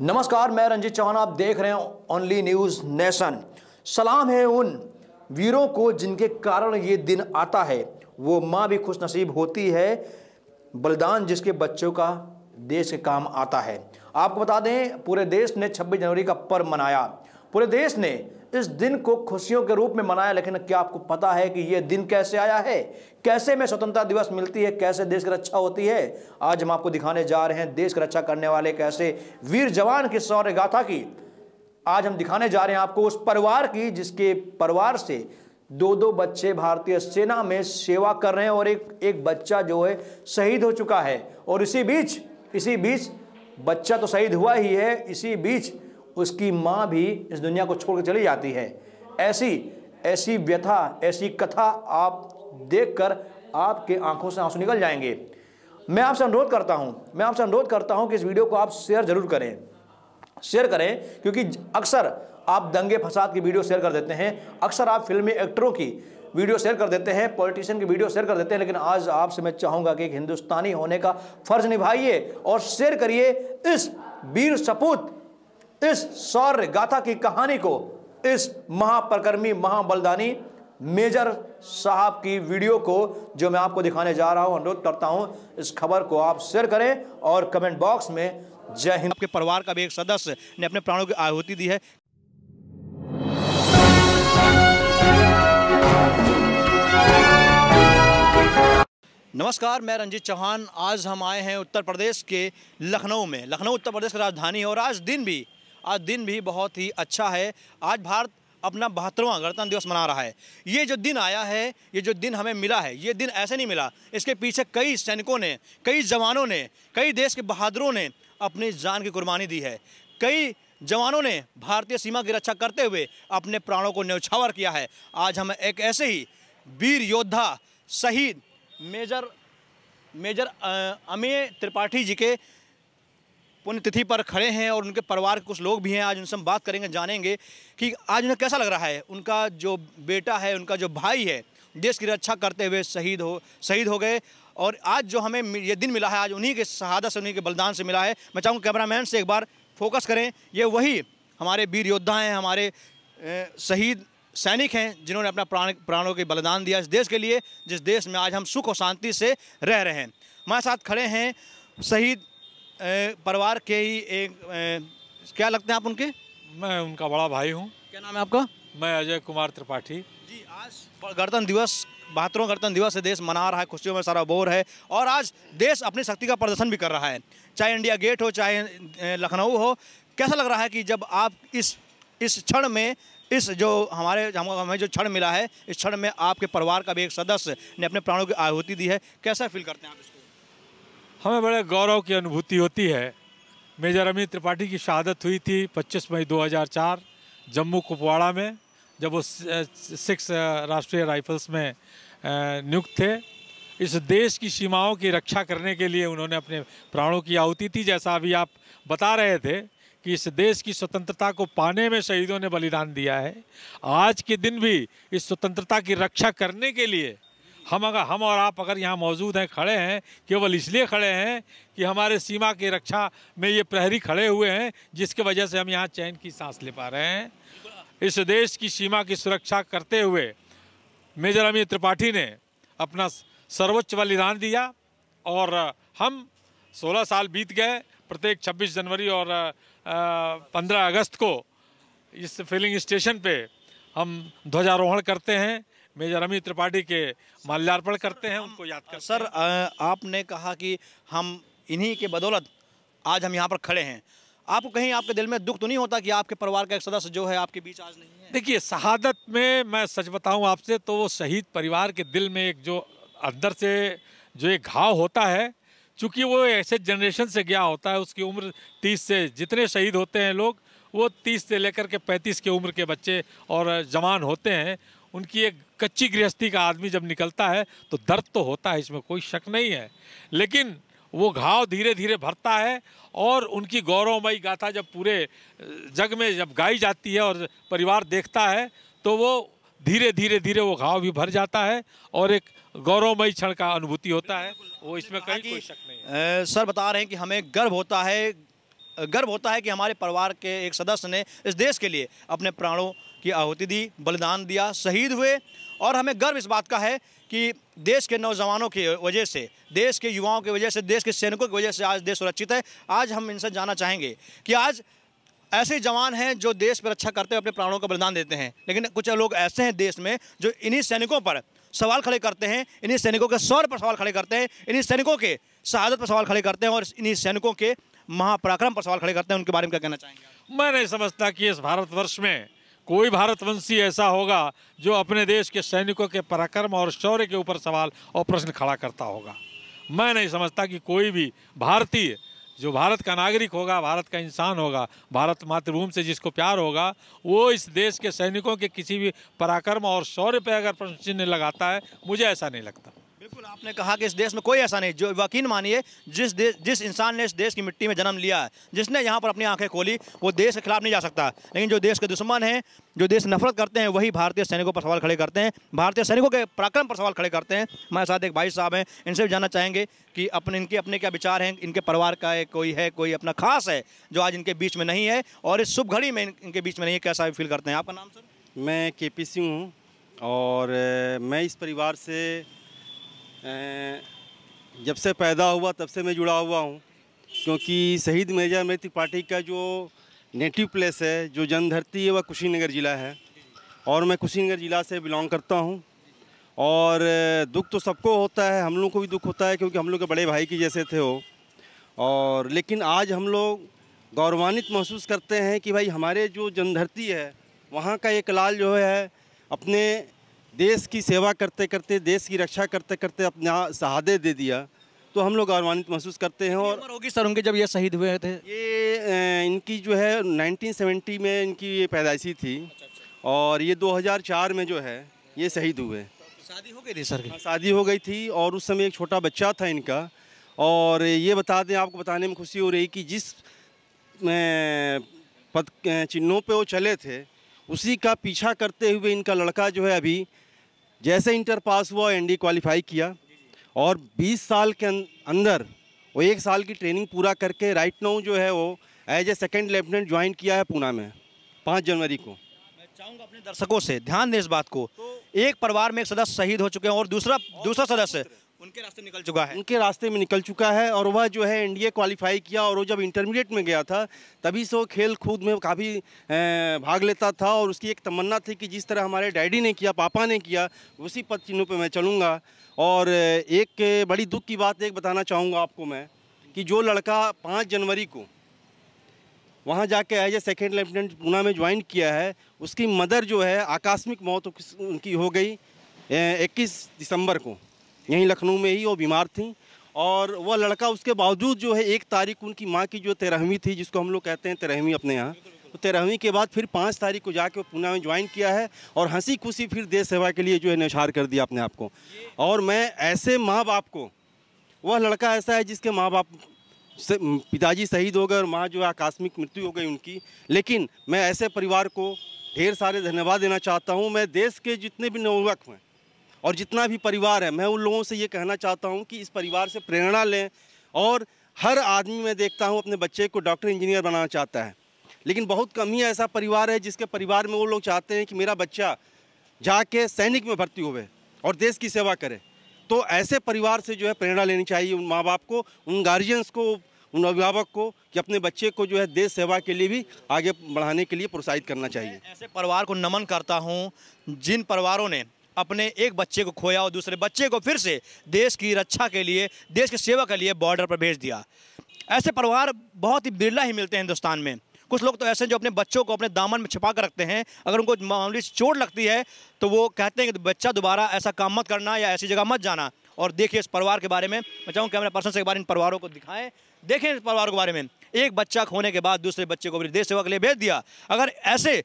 नमस्कार मैं रंजीत चौहान आप देख रहे हैं ओनली न्यूज़ नेशन सलाम है उन वीरों को जिनके कारण ये दिन आता है वो माँ भी खुश नसीब होती है बलिदान जिसके बच्चों का देश के काम आता है आपको बता दें पूरे देश ने 26 जनवरी का पर्व मनाया पूरे देश ने इस दिन को खुशियों के रूप में मनाया लेकिन क्या आपको पता है कि यह दिन कैसे आया है कैसे में स्वतंत्रता दिवस मिलती है कैसे देश की रक्षा होती है आज हम आपको दिखाने जा रहे हैं देश की रक्षा करने वाले कैसे वीर जवान की शौर्य गाथा की आज हम दिखाने जा रहे हैं आपको उस परिवार की जिसके परिवार से दो दो बच्चे भारतीय सेना में सेवा कर रहे हैं और एक एक बच्चा जो है शहीद हो चुका है और इसी बीच इसी बीच बच्चा तो शहीद हुआ ही है इसी बीच उसकी माँ भी इस दुनिया को छोड़ कर चली जाती है ऐसी ऐसी व्यथा ऐसी कथा आप देखकर आपके आंखों से आंसू निकल जाएंगे मैं आपसे अनुरोध करता हूँ मैं आपसे अनुरोध करता हूँ कि इस वीडियो को आप शेयर जरूर करें शेयर करें क्योंकि अक्सर आप दंगे फसाद की वीडियो शेयर कर देते हैं अक्सर आप फिल्मी एक्टरों की वीडियो शेयर कर देते हैं पॉलिटिशियन की वीडियो शेयर कर देते हैं लेकिन आज आपसे मैं चाहूँगा कि एक हिंदुस्तानी होने का फर्ज निभाइए और शेयर करिए इस वीर सपूत इस सौर्य गाथा की कहानी को इस महाप्रकर्मी महाबलदानी मेजर साहब की वीडियो को जो मैं आपको दिखाने जा रहा हूं अनुरोध करता हूं इस खबर को आप शेयर करें और कमेंट बॉक्स में जय हिंद आपके परिवार का भी एक सदस्य ने अपने प्राणों की आहुति दी है नमस्कार मैं रंजीत चौहान आज हम आए हैं उत्तर प्रदेश के लखनऊ में लखनऊ उत्तर प्रदेश की राजधानी है और आज दिन भी आज दिन भी बहुत ही अच्छा है आज भारत अपना बहत्तरवां गणतंत्र दिवस मना रहा है ये जो दिन आया है ये जो दिन हमें मिला है ये दिन ऐसे नहीं मिला इसके पीछे कई सैनिकों ने कई जवानों ने कई देश के बहादुरों ने अपनी जान की कुर्बानी दी है कई जवानों ने भारतीय सीमा की रक्षा करते हुए अपने प्राणों को न्यौछावर किया है आज हम एक ऐसे ही वीर योद्धा शहीद मेजर मेजर अमे त्रिपाठी जी के पुण्यतिथि पर खड़े हैं और उनके परिवार के कुछ लोग भी हैं आज उनसे हम बात करेंगे जानेंगे कि आज उन्हें कैसा लग रहा है उनका जो बेटा है उनका जो भाई है देश की रक्षा करते हुए शहीद हो शहीद हो गए और आज जो हमें ये दिन मिला है आज उन्हीं के शहादत से उन्हीं के बलिदान से मिला है मैं चाहूँगा कैमरामैन से एक बार फोकस करें ये वही हमारे वीर योद्धा हैं हमारे शहीद सैनिक हैं जिन्होंने अपना प्राण प्राणों के बलिदान दिया इस देश के लिए जिस देश में आज हम सुख और शांति से रह रहे हैं हमारे साथ खड़े हैं शहीद परिवार के ही एक क्या लगते हैं आप उनके मैं उनका बड़ा भाई हूँ क्या नाम है आपका मैं अजय कुमार त्रिपाठी जी आज गणतंत्र दिवस बहत्तरवा गणतंत्र दिवस से देश मना रहा है खुशियों में सारा बोर है और आज देश अपनी शक्ति का प्रदर्शन भी कर रहा है चाहे इंडिया गेट हो चाहे लखनऊ हो कैसा लग रहा है कि जब आप इस इस क्षण में इस जो हमारे हमें जो क्षण मिला है इस क्षण में आपके परिवार का भी एक सदस्य ने अपने प्राणों की आहुति दी है कैसा फील करते हैं आप इसको हमें बड़े गौरव की अनुभूति होती है मेजर अमित त्रिपाठी की शहादत हुई थी 25 मई 2004 जम्मू कुपवाड़ा में जब वो सिक्स राष्ट्रीय राइफल्स में नियुक्त थे इस देश की सीमाओं की रक्षा करने के लिए उन्होंने अपने प्राणों की आहुति थी जैसा अभी आप बता रहे थे कि इस देश की स्वतंत्रता को पाने में शहीदों ने बलिदान दिया है आज के दिन भी इस स्वतंत्रता की रक्षा करने के लिए हम अगर हम और आप अगर यहाँ मौजूद हैं खड़े हैं केवल इसलिए खड़े हैं कि हमारे सीमा की रक्षा में ये प्रहरी खड़े हुए हैं जिसके वजह से हम यहाँ चैन की सांस ले पा रहे हैं इस देश की सीमा की सुरक्षा करते हुए मेजर अमित त्रिपाठी ने अपना सर्वोच्च बलिदान दिया और हम 16 साल बीत गए प्रत्येक 26 जनवरी और 15 अगस्त को इस फिलिंग स्टेशन पे हम ध्वजारोहण करते हैं मेजर अमित त्रिपाठी के माल्यार्पण करते हैं उनको याद कर सर आपने कहा कि हम इन्हीं के बदौलत आज हम यहाँ पर खड़े हैं आपको कहीं आपके दिल में दुख तो नहीं होता कि आपके परिवार का एक सदस्य जो है आपके बीच आज नहीं है देखिए शहादत में मैं सच बताऊं आपसे तो वो शहीद परिवार के दिल में एक जो अंदर से जो एक घाव होता है चूँकि वो ऐसे जनरेशन से गया होता है उसकी उम्र तीस से जितने शहीद होते हैं लोग वो तीस से लेकर के पैंतीस के उम्र के बच्चे और जवान होते हैं उनकी एक कच्ची गृहस्थी का आदमी जब निकलता है तो दर्द तो होता है इसमें कोई शक नहीं है लेकिन वो घाव धीरे धीरे भरता है और उनकी गौरवमयी गाथा जब पूरे जग में जब गाई जाती है और परिवार देखता है तो वो धीरे धीरे धीरे वो घाव भी भर जाता है और एक गौरवमयी क्षण का अनुभूति होता है वो इसमें कहीं कोई शक नहीं है। सर बता रहे हैं कि हमें गर्व होता है गर्व होता है कि हमारे परिवार के एक सदस्य ने इस देश के लिए अपने प्राणों की आहुति दी बलिदान दिया शहीद हुए और हमें गर्व इस बात का है कि देश के नौजवानों की वजह से देश के युवाओं की वजह से देश के सैनिकों की वजह से आज देश सुरक्षित है आज हम इनसे जानना चाहेंगे कि आज ऐसे जवान हैं जो देश पर रक्षा अच्छा करते हुए अपने प्राणों का बलिदान देते हैं लेकिन कुछ लोग ऐसे हैं देश में जो इन्हीं सैनिकों पर सवाल खड़े करते हैं इन्हीं सैनिकों के स्वर पर सवाल खड़े करते हैं इन्हीं सैनिकों के शहादत पर सवाल खड़े करते हैं और इन्हीं सैनिकों के महापराक्रम पर सवाल खड़े करते हैं उनके बारे में क्या कहना चाहेंगे मैं नहीं समझता कि इस भारतवर्ष में कोई भारतवंशी ऐसा होगा जो अपने देश के सैनिकों के पराक्रम और शौर्य के ऊपर सवाल और प्रश्न खड़ा करता होगा मैं नहीं समझता कि कोई भी भारतीय जो भारत का नागरिक होगा भारत का इंसान होगा भारत मातृभूमि से जिसको प्यार होगा वो इस देश के सैनिकों के किसी भी पराक्रम और शौर्य पर अगर प्रश्न चिन्ह लगाता है मुझे ऐसा नहीं लगता बिल्कुल आपने कहा कि इस देश में कोई ऐसा नहीं जो यकीन मानिए जिस देश जिस इंसान ने इस देश की मिट्टी में जन्म लिया है जिसने यहाँ पर अपनी आंखें खोली वो देश के खिलाफ नहीं जा सकता लेकिन जो देश के दुश्मन हैं जो देश नफरत करते हैं वही भारतीय सैनिकों पर सवाल खड़े करते हैं भारतीय सैनिकों के पराक्रम पर सवाल खड़े करते हैं हमारे साथ एक भाई साहब हैं इनसे भी जानना चाहेंगे कि अपने इनके अपने क्या विचार हैं इनके परिवार का है कोई है कोई अपना खास है जो आज इनके बीच में नहीं है और इस शुभ घड़ी में इनके बीच में नहीं है कैसा फील करते हैं आपका नाम सर मैं के पी हूँ और मैं इस परिवार से जब से पैदा हुआ तब से मैं जुड़ा हुआ हूँ क्योंकि शहीद मेजर मेहती पार्टी का जो नेटिव प्लेस है जो जन धरती है वह कुशीनगर ज़िला है और मैं कुशीनगर ज़िला से बिलोंग करता हूँ और दुख तो सबको होता है हम लोग को भी दुख होता है क्योंकि हम लोग के बड़े भाई की जैसे थे वो और लेकिन आज हम लोग गौरवान्वित महसूस करते हैं कि भाई हमारे जो जन धरती है वहाँ का एक लाल जो है अपने देश की सेवा करते करते देश की रक्षा करते करते अपना शहादे दे दिया तो हम लोग गौरवान्वित महसूस करते हैं और होगी सर उनके जब ये शहीद हुए थे ये इनकी जो है 1970 में इनकी ये पैदाइशी थी और ये 2004 में जो है ये शहीद हुए शादी हो गई थी सर हाँ, शादी हो गई थी और उस समय एक छोटा बच्चा था इनका और ये बता दें आपको बताने में खुशी हो रही कि जिस पद चिन्हों पर वो चले थे उसी का पीछा करते हुए इनका लड़का जो है अभी जैसे इंटर पास हुआ एनडी क्वालिफाई किया और 20 साल के अं-, अंदर वो एक साल की ट्रेनिंग पूरा करके राइट नाउ जो है वो as a second lieutenant join किया है पूना में पाँच जनवरी को मैं चाहूँगा अपने दर्शकों से ध्यान दें इस बात को तो एक परिवार में एक सदस्य शहीद हो चुके हैं और दूसरा दूसरा सदस्य उनके रास्ते निकल चुका है उनके रास्ते में निकल चुका है और वह जो है एनडीए क्वालिफाई किया और वो जब इंटरमीडिएट में गया था तभी से वो खेल कूद में काफ़ी भाग लेता था और उसकी एक तमन्ना थी कि जिस तरह हमारे डैडी ने किया पापा ने किया उसी पद चिन्हों पर मैं चलूँगा और एक बड़ी दुख की बात एक बताना चाहूँगा आपको मैं कि जो लड़का पाँच जनवरी को वहाँ जाके as a second lieutenant Poona में ज्वाइन किया है उसकी मदर जो है आकस्मिक मौत उनकी हो गई इक्कीस दिसंबर को यहीं लखनऊ में ही वो बीमार थी और वह लड़का उसके बावजूद जो है एक तारीख उनकी माँ की जो तेरहवीं थी जिसको हम लोग कहते हैं तेरहवीं अपने यहाँ तो तेरहवीं के बाद फिर पाँच तारीख को जाके पुणे में ज्वाइन किया है और हंसी खुशी फिर देश सेवा के लिए जो है नौछार कर दिया अपने आप को और मैं ऐसे माँ बाप को वह लड़का ऐसा है जिसके माँ बाप पिताजी शहीद हो गए और माँ जो है आकस्मिक मृत्यु हो गई उनकी लेकिन मैं ऐसे परिवार को ढेर सारे धन्यवाद देना चाहता हूँ मैं देश के जितने भी नवयुवक हैं और जितना भी परिवार है मैं उन लोगों से ये कहना चाहता हूँ कि इस परिवार से प्रेरणा लें और हर आदमी मैं देखता हूँ अपने बच्चे को डॉक्टर इंजीनियर बनाना चाहता है लेकिन बहुत कम ही ऐसा परिवार है जिसके परिवार में वो लोग चाहते हैं कि मेरा बच्चा जाके सैनिक में भर्ती हुए और देश की सेवा करे तो ऐसे परिवार से जो है प्रेरणा लेनी चाहिए उन माँ बाप को उन गार्जियंस को उन अभिभावक को कि अपने बच्चे को जो है देश सेवा के लिए भी आगे बढ़ाने के लिए प्रोत्साहित करना चाहिए ऐसे परिवार को नमन करता हूँ जिन परिवारों ने अपने एक बच्चे को खोया और दूसरे बच्चे को फिर से देश की रक्षा के लिए देश की सेवा के लिए बॉर्डर पर भेज दिया ऐसे परिवार बहुत ही बिरला ही मिलते हैं हिंदुस्तान में कुछ लोग तो ऐसे हैं जो अपने बच्चों को अपने दामन में छिपा कर रखते हैं अगर उनको मामूली चोट लगती है तो वो कहते हैं कि बच्चा दोबारा ऐसा काम मत करना या ऐसी जगह मत जाना और देखिए इस परिवार के बारे में मैं चाहूँ कैमरा पर्सन से एक बार इन परिवारों को दिखाएं देखें इस परिवार के बारे में एक बच्चा खोने के बाद दूसरे बच्चे को भी देश सेवा के लिए भेज दिया अगर ऐसे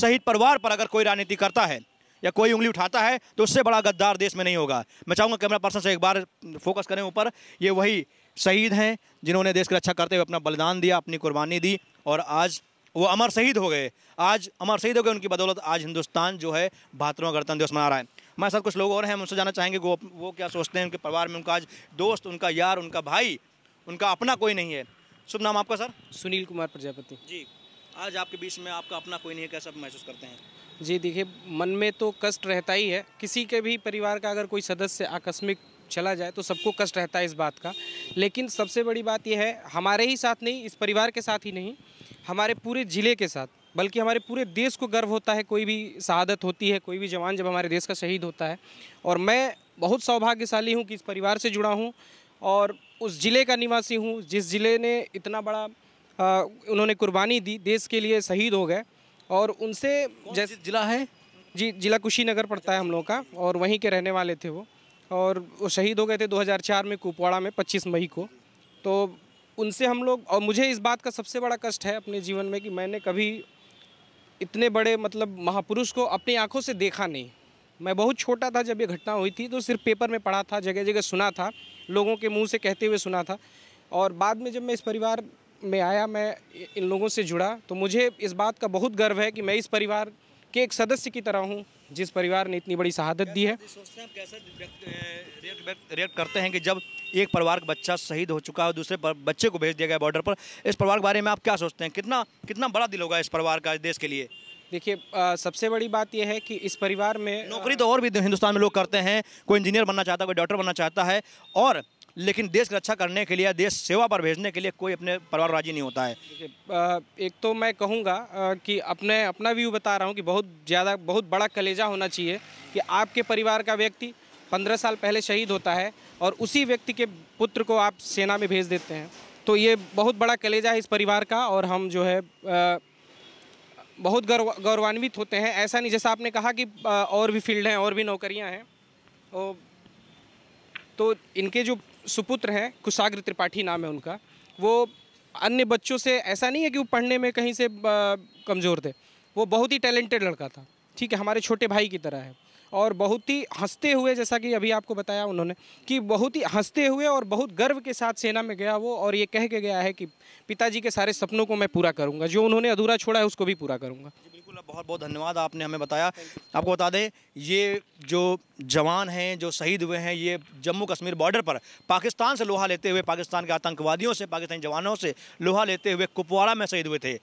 शहीद परिवार पर अगर कोई राजनीति करता है या कोई उंगली उठाता है तो उससे बड़ा गद्दार देश में नहीं होगा मैं चाहूँगा कैमरा पर्सन से एक बार फोकस करें ऊपर ये वही शहीद हैं जिन्होंने देश की रक्षा करते हुए अपना बलिदान दिया अपनी कुर्बानी दी और आज वो अमर शहीद हो गए आज अमर शहीद हो गए उनकी बदौलत आज हिंदुस्तान जो है भातरों गणतंत्र दिवस मना रहा है हमारे साथ कुछ लोग और हैं हम उनसे जाना चाहेंगे वो वो क्या सोचते हैं उनके परिवार में उनका आज दोस्त उनका यार उनका भाई उनका अपना कोई नहीं है शुभ नाम आपका सर सुनील कुमार प्रजापति जी आज आपके बीच में आपका अपना कोई नहीं है कैसा महसूस करते हैं जी देखिए मन में तो कष्ट रहता ही है किसी के भी परिवार का अगर कोई सदस्य आकस्मिक चला जाए तो सबको कष्ट रहता है इस बात का लेकिन सबसे बड़ी बात यह है हमारे ही साथ नहीं इस परिवार के साथ ही नहीं हमारे पूरे ज़िले के साथ बल्कि हमारे पूरे देश को गर्व होता है कोई भी शहादत होती है कोई भी जवान जब हमारे देश का शहीद होता है और मैं बहुत सौभाग्यशाली हूँ कि इस परिवार से जुड़ा हूँ और उस ज़िले का निवासी हूँ जिस ज़िले ने इतना बड़ा आ, उन्होंने कुर्बानी दी देश के लिए शहीद हो गए और उनसे जैसे जिला है जी जिला कुशीनगर पड़ता है हम लोग का और वहीं के रहने वाले थे वो और वो शहीद हो गए थे 2004 में कुपवाड़ा में 25 मई को तो उनसे हम लोग और मुझे इस बात का सबसे बड़ा कष्ट है अपने जीवन में कि मैंने कभी इतने बड़े मतलब महापुरुष को अपनी आँखों से देखा नहीं मैं बहुत छोटा था जब ये घटना हुई थी तो सिर्फ पेपर में पढ़ा था जगह जगह सुना था लोगों के मुंह से कहते हुए सुना था और बाद में जब मैं इस परिवार में आया मैं इन लोगों से जुड़ा तो मुझे इस बात का बहुत गर्व है कि मैं इस परिवार के एक सदस्य की तरह हूँ जिस परिवार ने इतनी बड़ी शहादत दी है सोचते हैं आप रिएक्ट करते हैं कि जब एक परिवार का बच्चा शहीद हो चुका है दूसरे बच्चे को भेज दिया गया बॉर्डर पर इस परिवार के बारे में आप क्या सोचते हैं कितना कितना बड़ा दिल होगा इस परिवार का देश के लिए देखिए सबसे बड़ी बात यह है कि इस परिवार में नौकरी तो और भी हिंदुस्तान में लोग करते हैं कोई इंजीनियर बनना चाहता है कोई डॉक्टर बनना चाहता है और लेकिन देश की रक्षा करने के लिए देश सेवा पर भेजने के लिए कोई अपने परिवार राजी नहीं होता है एक तो मैं कहूँगा कि अपने अपना व्यू बता रहा हूँ कि बहुत ज़्यादा बहुत बड़ा कलेजा होना चाहिए कि आपके परिवार का व्यक्ति पंद्रह साल पहले शहीद होता है और उसी व्यक्ति के पुत्र को आप सेना में भेज देते हैं तो ये बहुत बड़ा कलेजा है इस परिवार का और हम जो है बहुत गौरव गौरवान्वित होते हैं ऐसा नहीं जैसा आपने कहा कि और भी फील्ड हैं और भी नौकरियां हैं तो, तो इनके जो सुपुत्र हैं कुशाग्र त्रिपाठी नाम है उनका वो अन्य बच्चों से ऐसा नहीं है कि वो पढ़ने में कहीं से कमज़ोर थे वो बहुत ही टैलेंटेड लड़का था ठीक है हमारे छोटे भाई की तरह है और बहुत ही हंसते हुए जैसा कि अभी आपको बताया उन्होंने कि बहुत ही हंसते हुए और बहुत गर्व के साथ सेना में गया वो और ये कह के गया है कि पिताजी के सारे सपनों को मैं पूरा करूँगा जो उन्होंने अधूरा छोड़ा है उसको भी पूरा करूँगा बिल्कुल बहुत बहुत धन्यवाद आपने हमें बताया आपको बता दें ये जो जवान हैं जो शहीद हुए हैं ये जम्मू कश्मीर बॉर्डर पर पाकिस्तान से लोहा लेते हुए पाकिस्तान के आतंकवादियों से पाकिस्तानी जवानों से लोहा लेते हुए कुपवाड़ा में शहीद हुए थे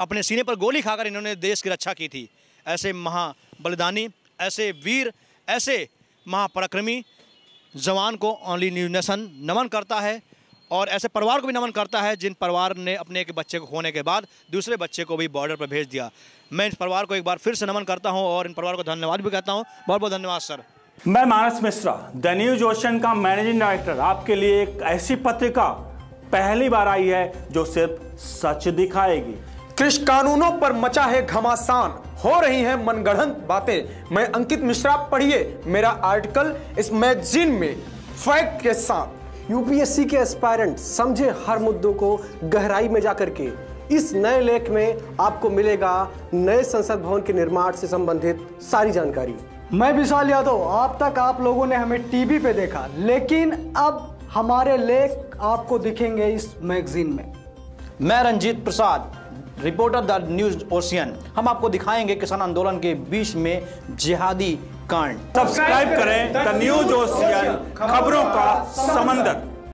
अपने सीने पर गोली खाकर इन्होंने देश की रक्षा की थी ऐसे महाबलिदानी ऐसे वीर ऐसे महापराक्रमी जवान को ओनली न्यू नेशन नमन करता है और ऐसे परिवार को भी नमन करता है जिन परिवार ने अपने एक बच्चे को खोने के बाद दूसरे बच्चे को भी बॉर्डर पर भेज दिया मैं इस परिवार को एक बार फिर से नमन करता हूँ और इन परिवार को धन्यवाद भी कहता हूँ बहुत बहुत धन्यवाद सर मैं Manas Mishra the news ocean का मैनेजिंग डायरेक्टर आपके लिए एक ऐसी पत्रिका पहली बार आई है जो सिर्फ सच दिखाएगी कृषि कानूनों पर मचा है घमासान हो रही है मनगढ़ंत बातें मैं अंकित मिश्रा पढ़िए मेरा आर्टिकल इस मैगजीन में फैक्ट के साथ यूपीएससी के एस्पायरेंट समझे हर मुद्दों को गहराई में जाकर के इस नए लेख में आपको मिलेगा नए संसद भवन के निर्माण से संबंधित सारी जानकारी मैं विशाल यादव आप तक आप लोगों ने हमें टीवी पे देखा लेकिन अब हमारे लेख आपको दिखेंगे इस मैगजीन में मैं Ranjit Prasad reporter the news ocean हम आपको दिखाएंगे किसान आंदोलन के बीच में जिहादी कांड सब्सक्राइब करें द न्यूज ओशियन खबरों का समंदर